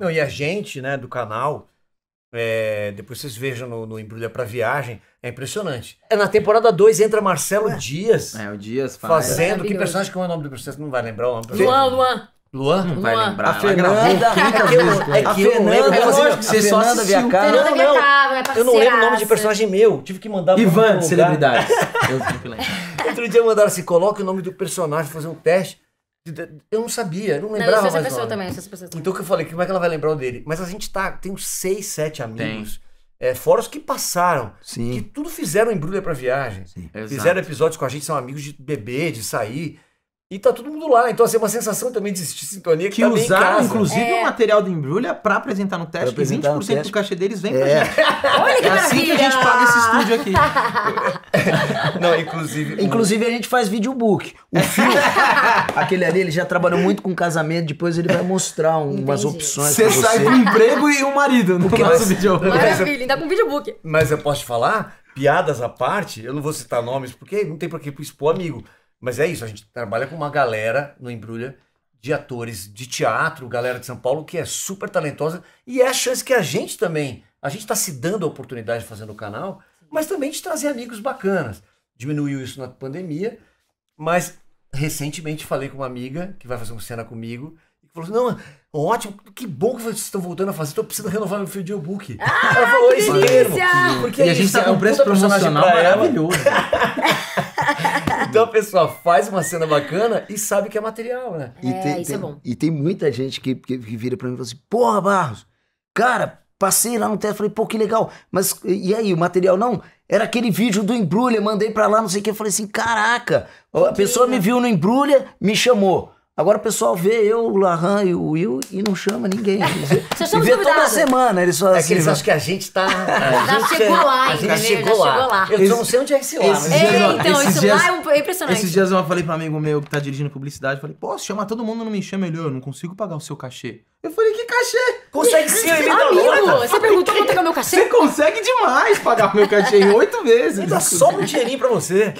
Não, e a gente, né, do canal, é, depois vocês vejam no, no Embrulha para Viagem, é impressionante. É, na temporada 2 entra Marcelo é. Dias. É, o Dias faz. Fazendo, que personagem, que é o nome do personagem? Não vai lembrar o nome. Luan, Luan. Luan? Não vai lembrar. A Fernanda. É, é que eu, é que eu não lembro. É lógico que você só assistiu. a cara. Fernanda não, né? não. Eu não lembro o nome de personagem meu. Tive que mandar... Ivan, celebridades. eu sempre lembro. Outro dia mandaram assim, coloque o nome do personagem, fazer um teste. Eu não sabia, eu não lembrava. Não, eu sou também, eu também. Então que eu falei, como é que ela vai lembrar o dele? Mas a gente tá, tem uns seis, sete amigos. É, fora os que passaram, Sim. que tudo fizeram embrulha para viagem. Sim. Fizeram episódios com a gente, são amigos de bebê, de sair. E tá todo mundo lá. Então, assim, é uma sensação também de sintonia que, que tá usaram, inclusive, é. o material da Embrulha pra apresentar no teste, que 20% teste. do cachê deles vem é. pra gente. Olha que é assim que a gente paga esse estúdio aqui. Não, inclusive. Inclusive, a gente faz videobook. O é. filme, aquele ali, ele já trabalhou muito com casamento, depois ele vai mostrar um, umas opções. Você sai com um emprego e um marido no Porque nosso videobook. Maravilha, é- ainda com videobook. Mas eu posso te falar? Piadas à parte, eu não vou citar nomes, porque não tem pra que expor amigo. Mas é isso, a gente trabalha com uma galera no Embrulha de atores de teatro, galera de São Paulo, que é super talentosa. E é a chance que a gente também, a gente está se dando a oportunidade de fazer no canal, mas também de trazer amigos bacanas. Diminuiu isso na pandemia, mas recentemente falei com uma amiga que vai fazer uma cena comigo e falou assim: não, ótimo, que bom que vocês estão voltando a fazer, tô precisando renovar meu filho de e-book. Ah, ela falou isso mesmo. Porque e a é gente tá é com um preço promocional maravilhoso. então a pessoa faz uma cena bacana e sabe que é material, né? É, e tem, isso é tem, é bom. E tem muita gente que, que, que vira pra mim e fala assim, porra, Barros, cara, passei lá no teste, falei, pô, que legal. Mas e aí, o material não? Era aquele vídeo do embrulha, mandei pra lá, não sei o que. Eu falei assim, caraca, a pessoa me é? viu no embrulha, me chamou. Agora o pessoal vê eu, o Lahan e o Will e não chama ninguém. Vocês e vê convidados. toda semana. Eles assim. é que assim, eles né? acham que a gente tá. É- chegou lá, a já chegou, lá. Eu esse, não sei onde é esse lá. Mas... É, então, isso dias, lá é, é impressionante. Esses dias eu falei pra amigo meu que tá dirigindo publicidade, falei, posso chamar todo mundo, não me chama melhor, eu não consigo pagar o seu cachê. Eu falei, que cachê? Consegue sim, ele Amigo, você perguntou quanto é, é o meu cachê? Você consegue demais pagar o meu cachê em oito vezes. Dá só um dinheirinho pra você.